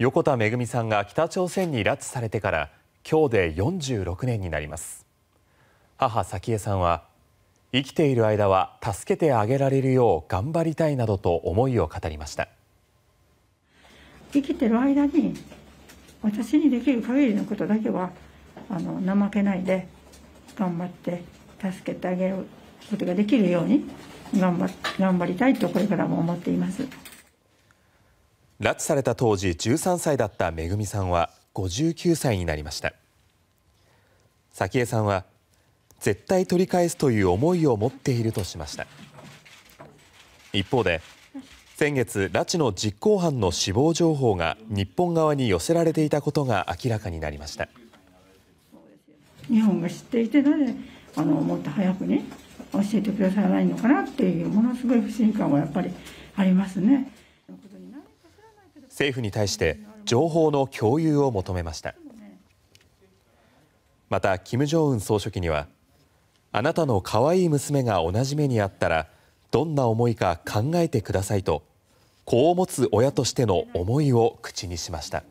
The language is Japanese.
横田めぐみさんが北朝鮮に拉致されてから今日で46年になります母・早紀江さんは生きている間は助けてあげられるよう頑張りたいなどと思いを語りました生きてる間に私にできる限りのことだけはあの怠けないで頑張って助けてあげることができるように頑張頑張りたいとこれからも思っています。拉致された当時13歳だっためぐみさんは59歳になりました早紀江さんは絶対取り返すという思いを持っているとしました一方で先月拉致の実行犯の死亡情報が日本側に寄せられていたことが明らかになりました日本が知っていてなぜあのもっと早くね教えてくださらないのかなっていうものすごい不信感はやっぱりありますね。政府に対して情報の共有を求めました。また、金正恩総書記にはあなたの可愛い娘が同じ目にあったらどんな思いか考えてくださいと子を持つ親としての思いを口にしました。